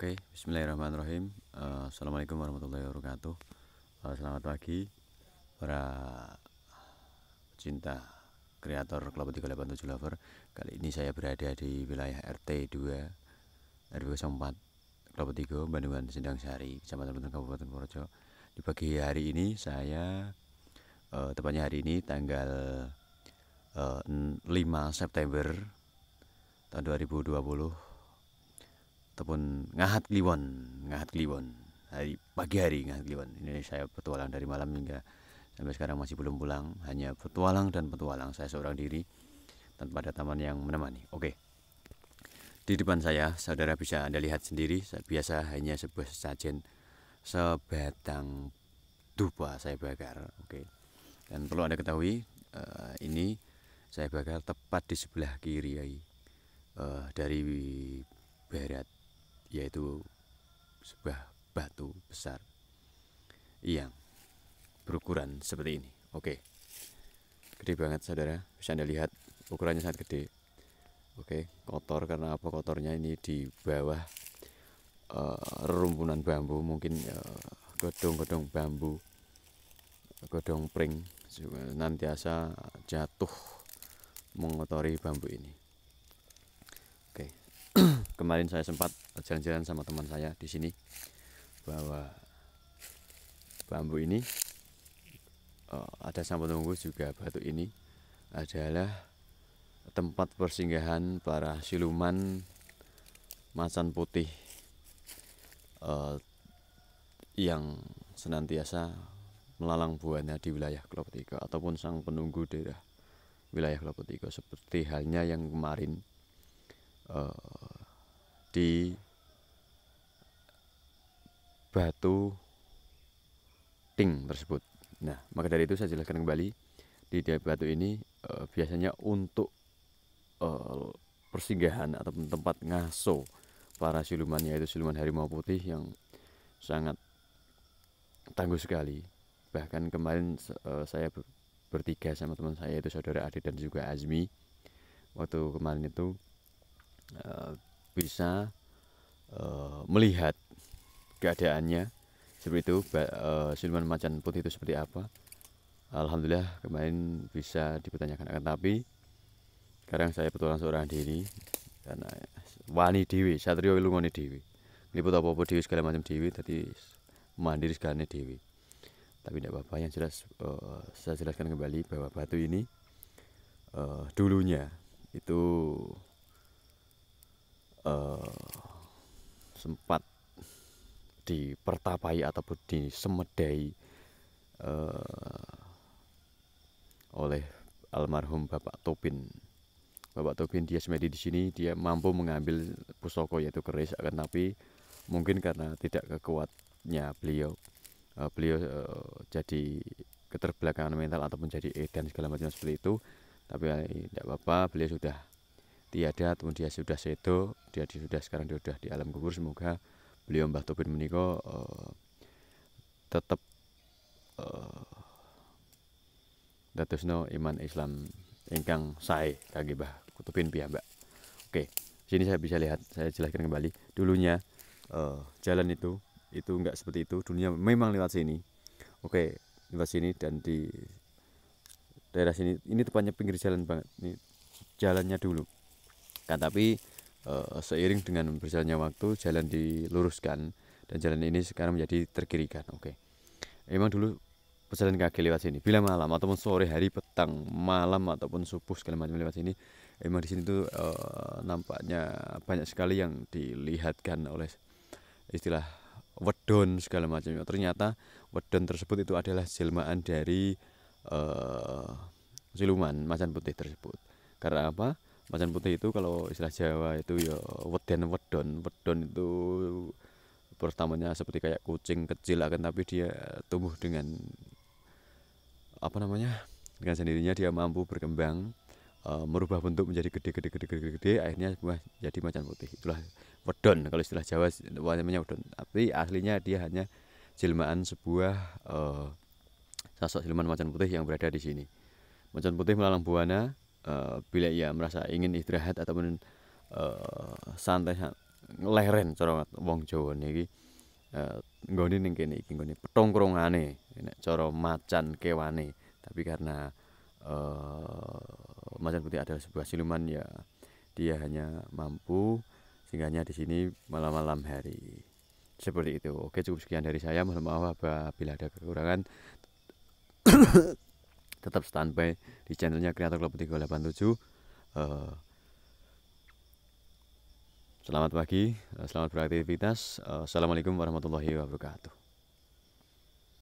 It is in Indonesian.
Oke, okay, bismillahirrahmanirrahim. Uh, Assalamualaikum warahmatullahi wabarakatuh. Uh, selamat pagi para cinta kreator Kelapa 387 Lover. Kali ini saya berada di wilayah RT 2 RW 4 Kelapa 3 Bandungan Sindang Sari, Kecamatan Banten Kabupaten Purworejo. Di pagi hari ini saya uh, tepatnya hari ini tanggal uh, 5 September tahun 2020 ataupun Ngahat Kliwon, Ngahat Kliwon. Hari pagi hari Ngahat Kliwon. Ini saya petualang dari malam hingga sampai sekarang masih belum pulang, hanya petualang dan petualang. Saya seorang diri tanpa ada taman yang menemani. Oke. Di depan saya, saudara bisa Anda lihat sendiri, biasa hanya sebuah sajen sebatang dupa saya bakar. Oke. Dan perlu Anda ketahui, uh, ini saya bakar tepat di sebelah kiri uh, dari barat yaitu sebuah batu besar yang berukuran seperti ini. Oke. Gede banget saudara, bisa Anda lihat ukurannya sangat gede. Oke, kotor karena apa kotornya ini di bawah uh, rumpunan bambu, mungkin eh, godong-godong uh, bambu, godong pring nanti nantiasa jatuh mengotori bambu ini kemarin saya sempat jalan-jalan sama teman saya di sini bahwa bambu ini uh, ada sampo tunggu juga batu ini adalah tempat persinggahan para siluman macan putih uh, yang senantiasa melalang buahnya di wilayah Klopotiko ataupun sang penunggu daerah wilayah Klopotiko seperti halnya yang kemarin uh, di batu ting tersebut. Nah, maka dari itu saya jelaskan kembali di batu ini e, biasanya untuk e, persinggahan atau tempat ngaso para siluman yaitu siluman harimau putih yang sangat tangguh sekali. Bahkan kemarin e, saya bertiga sama teman saya itu saudara Adi dan juga Azmi waktu kemarin itu e, bisa uh, melihat keadaannya seperti itu uh, siluman macan putih itu seperti apa Alhamdulillah kemarin bisa dipertanyakan akan tapi sekarang saya petualang seorang diri karena wani dewi satrio wilungoni dewi liput apa apa dewi segala macam dewi tadi mandiri segala dewi tapi tidak apa-apa yang jelas uh, saya jelaskan kembali bahwa batu ini uh, dulunya itu eh, sempat dipertapai ataupun disemedai eh, oleh almarhum Bapak Topin. Bapak Topin dia semedi di sini dia mampu mengambil pusoko yaitu keris akan tapi mungkin karena tidak kekuatnya beliau eh, beliau eh, jadi keterbelakangan mental ataupun jadi edan segala macam seperti itu tapi eh, tidak apa-apa beliau sudah tiada, kemudian dia sudah seto dia sudah sekarang dia sudah di alam kubur semoga beliau Mbah Tobin meniko uh, eh, tetap uh, no iman Islam ingkang sae kaki Mbah Kutubin mbak. Oke, sini saya bisa lihat, saya jelaskan kembali. Dulunya uh, jalan itu itu enggak seperti itu. Dulunya memang lewat sini. Oke, lewat sini dan di daerah sini ini tepatnya pinggir jalan banget. Ini jalannya dulu. Kan tapi uh, seiring dengan berjalannya waktu jalan diluruskan dan jalan ini sekarang menjadi terkirikan oke okay. emang dulu pejalan kaki lewat sini bila malam ataupun sore hari petang malam ataupun subuh segala macam lewat sini emang di sini tuh uh, nampaknya banyak sekali yang dilihatkan oleh istilah wedon segala macam ternyata wedon tersebut itu adalah jelmaan dari uh, siluman macan putih tersebut karena apa macan putih itu kalau istilah Jawa itu ya weden wedon wedon itu pertamanya seperti kayak kucing kecil akan tapi dia tumbuh dengan apa namanya dengan sendirinya dia mampu berkembang e, merubah bentuk menjadi gede-gede gede-gede gede akhirnya jadi macan putih itulah wedon kalau istilah Jawa namanya wedon tapi aslinya dia hanya jelmaan sebuah e, sosok siluman macan putih yang berada di sini macan putih melalang buana Eh, bila ia merasa ingin istirahat ataupun uh, santai leren cara wong Jawa niki uh, nggone ning kene iki nggone petongkrongane nek cara macan kewane tapi karena uh, macan putih adalah sebuah siluman ya dia hanya mampu singgahnya di sini malam-malam hari seperti itu oke cukup sekian dari saya mohon maaf apabila ada kekurangan tetap standby di channelnya kreator club 387 uh, selamat pagi eh, selamat beraktivitas eh, assalamualaikum warahmatullahi wabarakatuh